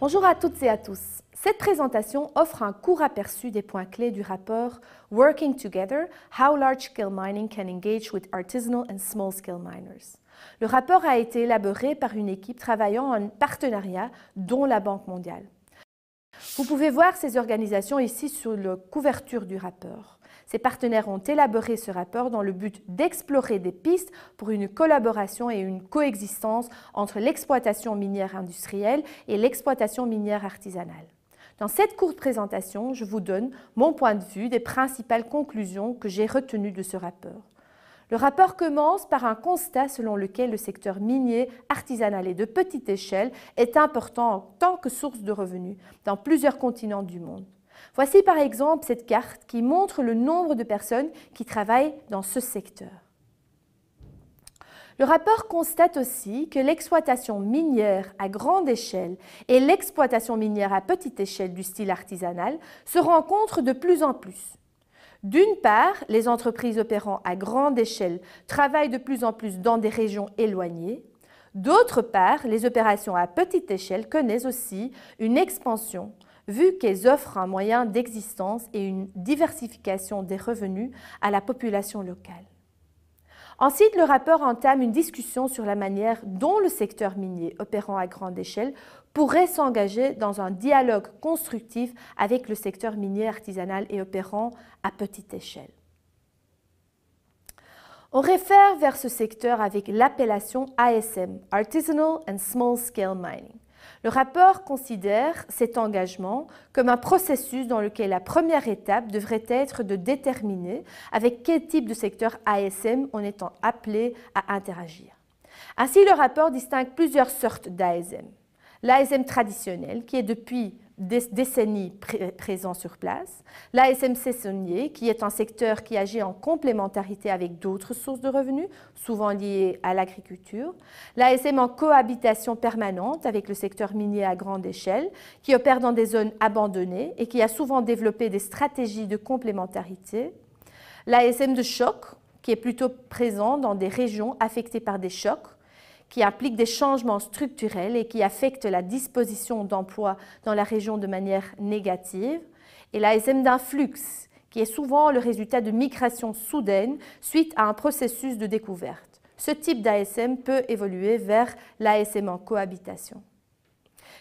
Bonjour à toutes et à tous. Cette présentation offre un court aperçu des points clés du rapport Working Together, How Large Scale Mining Can Engage with Artisanal and Small Scale Miners. Le rapport a été élaboré par une équipe travaillant en partenariat, dont la Banque mondiale. Vous pouvez voir ces organisations ici sur la couverture du rapport. Ses partenaires ont élaboré ce rapport dans le but d'explorer des pistes pour une collaboration et une coexistence entre l'exploitation minière industrielle et l'exploitation minière artisanale. Dans cette courte présentation, je vous donne mon point de vue des principales conclusions que j'ai retenues de ce rapport. Le rapport commence par un constat selon lequel le secteur minier, artisanal et de petite échelle est important en tant que source de revenus dans plusieurs continents du monde. Voici par exemple cette carte qui montre le nombre de personnes qui travaillent dans ce secteur. Le rapport constate aussi que l'exploitation minière à grande échelle et l'exploitation minière à petite échelle du style artisanal se rencontrent de plus en plus. D'une part, les entreprises opérant à grande échelle travaillent de plus en plus dans des régions éloignées. D'autre part, les opérations à petite échelle connaissent aussi une expansion vu qu'elles offrent un moyen d'existence et une diversification des revenus à la population locale. Ensuite, le rapport entame une discussion sur la manière dont le secteur minier opérant à grande échelle pourrait s'engager dans un dialogue constructif avec le secteur minier artisanal et opérant à petite échelle. On réfère vers ce secteur avec l'appellation ASM, Artisanal and Small Scale Mining, le rapport considère cet engagement comme un processus dans lequel la première étape devrait être de déterminer avec quel type de secteur ASM on est appelé à interagir. Ainsi, le rapport distingue plusieurs sortes d'ASM. L'ASM traditionnel, qui est depuis des décennies présents sur place, L'ASM Saisonnier, qui est un secteur qui agit en complémentarité avec d'autres sources de revenus, souvent liées à l'agriculture, L'ASM en cohabitation permanente avec le secteur minier à grande échelle, qui opère dans des zones abandonnées et qui a souvent développé des stratégies de complémentarité, L'ASM de choc, qui est plutôt présent dans des régions affectées par des chocs, qui implique des changements structurels et qui affectent la disposition d'emplois dans la région de manière négative, et l'ASM d'un flux, qui est souvent le résultat de migrations soudaines suite à un processus de découverte. Ce type d'ASM peut évoluer vers l'ASM en cohabitation.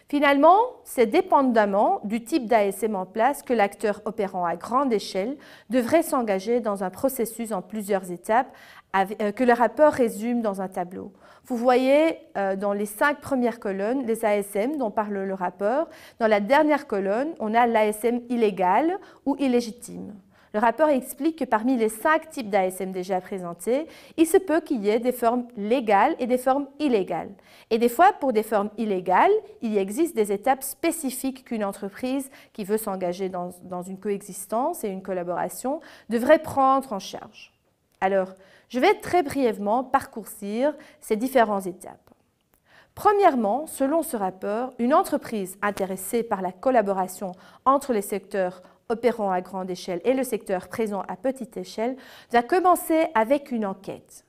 Finalement, c'est dépendamment du type d'ASM en place que l'acteur opérant à grande échelle devrait s'engager dans un processus en plusieurs étapes euh, que le rapport résume dans un tableau. Vous voyez euh, dans les cinq premières colonnes les ASM dont parle le rapport. Dans la dernière colonne, on a l'ASM illégal ou illégitime. Le rapport explique que parmi les cinq types d'ASM déjà présentés, il se peut qu'il y ait des formes légales et des formes illégales. Et des fois, pour des formes illégales, il existe des étapes spécifiques qu'une entreprise qui veut s'engager dans, une coexistence et une collaboration devrait prendre en charge. Alors, je vais très brièvement parcourir ces différentes étapes. Premièrement, selon ce rapport, une entreprise intéressée par la collaboration entre les secteurs opérant à grande échelle et le secteur présent à petite échelle, doit commencer avec une enquête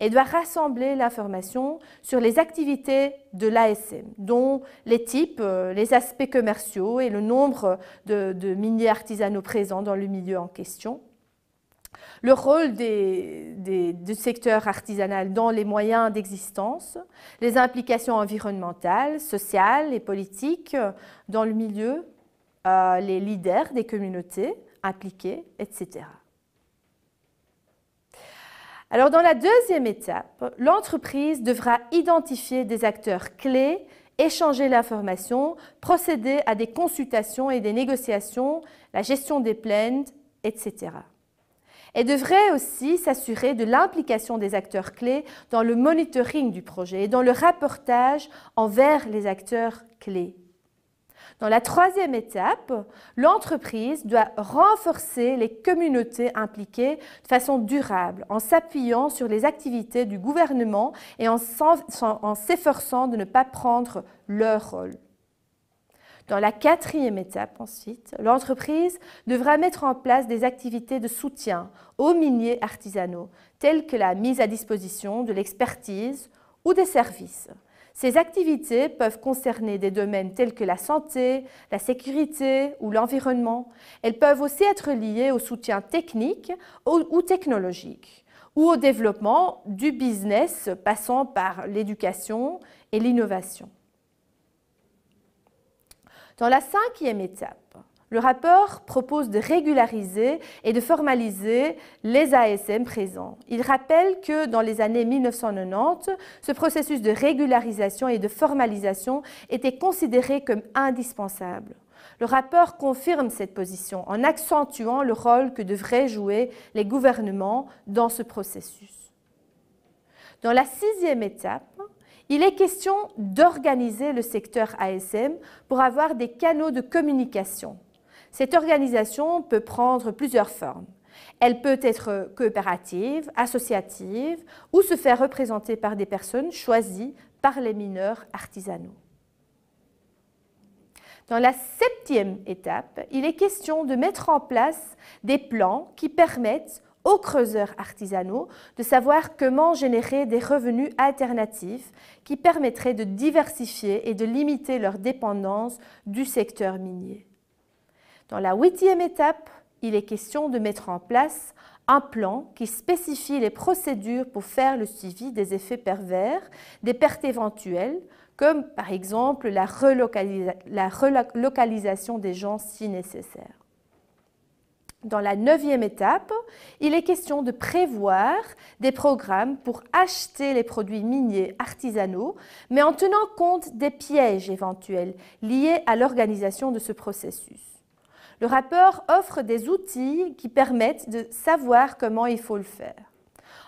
et doit rassembler l'information sur les activités de l'ASM, dont les types, euh, les aspects commerciaux et le nombre de, de miniers artisanaux présents dans le milieu en question. Le rôle des, des, du secteur artisanal dans les moyens d'existence, les implications environnementales, sociales et politiques dans le milieu, les leaders des communautés impliquées, etc. Alors dans la deuxième étape, l'entreprise devra identifier des acteurs clés, échanger l'information, procéder à des consultations et des négociations, la gestion des plaintes, etc. Elle devrait aussi s'assurer de l'implication des acteurs clés dans le monitoring du projet et dans le rapportage envers les acteurs clés. Dans la troisième étape, l'entreprise doit renforcer les communautés impliquées de façon durable en s'appuyant sur les activités du gouvernement et en s'efforçant de ne pas prendre leur rôle. Dans la quatrième étape, ensuite, l'entreprise devra mettre en place des activités de soutien aux miniers artisanaux, telles que la mise à disposition de l'expertise ou des services. Ces activités peuvent concerner des domaines tels que la santé, la sécurité ou l'environnement. Elles peuvent aussi être liées au soutien technique ou technologique ou au développement du business passant par l'éducation et l'innovation. Dans la cinquième étape, le rapport propose de régulariser et de formaliser les ASM présents. Il rappelle que dans les années 1990, ce processus de régularisation et de formalisation était considéré comme indispensable. Le rapport confirme cette position en accentuant le rôle que devraient jouer les gouvernements dans ce processus. Dans la sixième étape, il est question d'organiser le secteur ASM pour avoir des canaux de communication cette organisation peut prendre plusieurs formes. Elle peut être coopérative, associative ou se faire représenter par des personnes choisies par les mineurs artisanaux. Dans la septième étape, il est question de mettre en place des plans qui permettent aux creuseurs artisanaux de savoir comment générer des revenus alternatifs qui permettraient de diversifier et de limiter leur dépendance du secteur minier. Dans la huitième étape, il est question de mettre en place un plan qui spécifie les procédures pour faire le suivi des effets pervers, des pertes éventuelles, comme par exemple la, relocalisation des gens si nécessaire. Dans la neuvième étape, il est question de prévoir des programmes pour acheter les produits miniers artisanaux, mais en tenant compte des pièges éventuels liés à l'organisation de ce processus. Le rapport offre des outils qui permettent de savoir comment il faut le faire.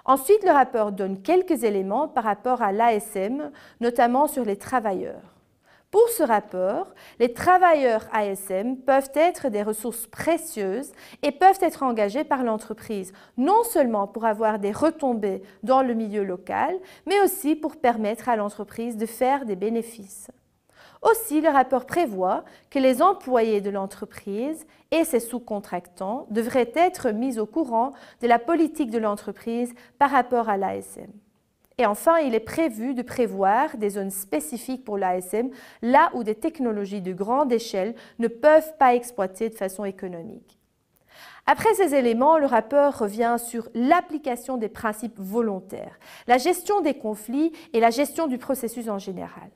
Ensuite, le rapport donne quelques éléments par rapport à l'ASM, notamment sur les travailleurs. Pour ce rapport, les travailleurs ASM peuvent être des ressources précieuses et peuvent être engagés par l'entreprise, non seulement pour avoir des retombées dans le milieu local, mais aussi pour permettre à l'entreprise de faire des bénéfices. Aussi, le rapport prévoit que les employés de l'entreprise et ses sous-contractants devraient être mis au courant de la politique de l'entreprise par rapport à l'ASM. Et enfin, il est prévu de prévoir des zones spécifiques pour l'ASM, là où des technologies de grande échelle ne peuvent pas exploiter de façon économique. Après ces éléments, le rapport revient sur l'application des principes volontaires, la gestion des conflits et la gestion du processus en général.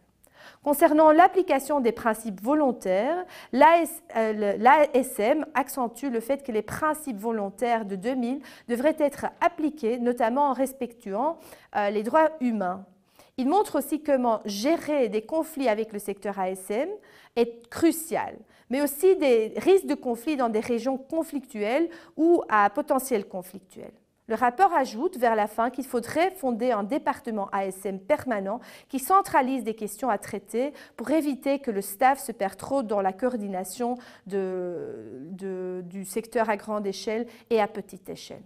Concernant l'application des principes volontaires, l'ASM euh, accentue le fait que les principes volontaires de 2000 devraient être appliqués, notamment en respectant euh, les droits humains. Il montre aussi comment gérer des conflits avec le secteur ASM est crucial, mais aussi des risques de conflits dans des régions conflictuelles ou à potentiel conflictuel. Le rapport ajoute vers la fin qu'il faudrait fonder un département ASM permanent qui centralise des questions à traiter pour éviter que le staff se perde trop dans la coordination du secteur à grande échelle et à petite échelle.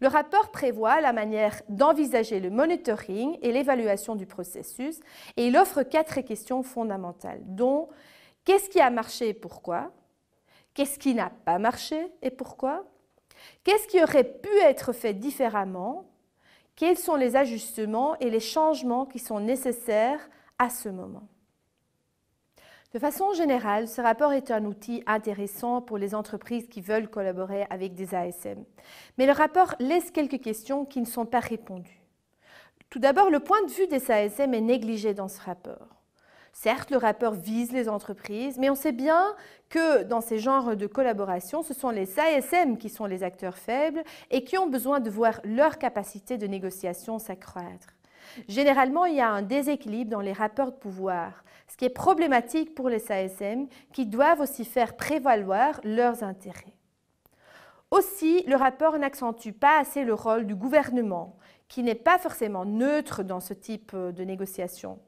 Le rapport prévoit la manière d'envisager le monitoring et l'évaluation du processus et il offre quatre questions fondamentales, dont qu'est-ce qui a marché et pourquoi, qu'est-ce qui n'a pas marché et pourquoi, Qu'est-ce qui aurait pu être fait différemment Quels sont les ajustements et les changements qui sont nécessaires à ce moment de façon générale, ce rapport est un outil intéressant pour les entreprises qui veulent collaborer avec des ASM. Mais le rapport laisse quelques questions qui ne sont pas répondues. Tout d'abord, le point de vue des ASM est négligé dans ce rapport. Certes, le rapport vise les entreprises, mais on sait bien que dans ces genres de collaboration, ce sont les ASM qui sont les acteurs faibles et qui ont besoin de voir leur capacité de négociation s'accroître. Généralement, il y a un déséquilibre dans les rapports de pouvoir, ce qui est problématique pour les ASM qui doivent aussi faire prévaloir leurs intérêts. Aussi, le rapport n'accentue pas assez le rôle du gouvernement, qui n'est pas forcément neutre dans ce type de négociation.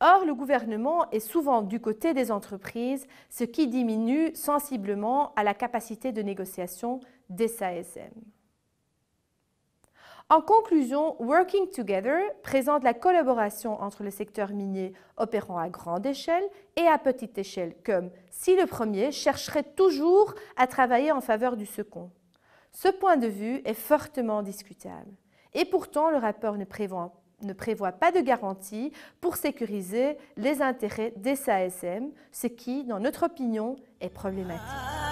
Or, le gouvernement est souvent du côté des entreprises, ce qui diminue sensiblement à la capacité de négociation des SASM. En conclusion, Working Together présente la collaboration entre le secteur minier opérant à grande échelle et à petite échelle comme si le premier chercherait toujours à travailler en faveur du second. Ce point de vue est fortement discutable. Et pourtant, le rapport ne prévoit ne prévoit pas de garantie pour sécuriser les intérêts des SASM, ce qui, dans notre opinion, est problématique.